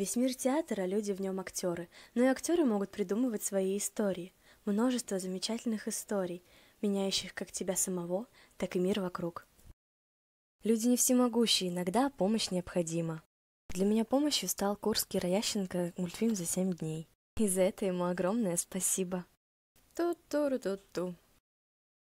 Весь мир театра, а люди в нем актеры. Но и актеры могут придумывать свои истории. Множество замечательных историй, меняющих как тебя самого, так и мир вокруг. Люди не всемогущие, иногда помощь необходима. Для меня помощью стал курс Роященко «Мультфильм за семь дней». И за это ему огромное спасибо. Ту-ту-ру-ту-ту. -ту -ту -ту.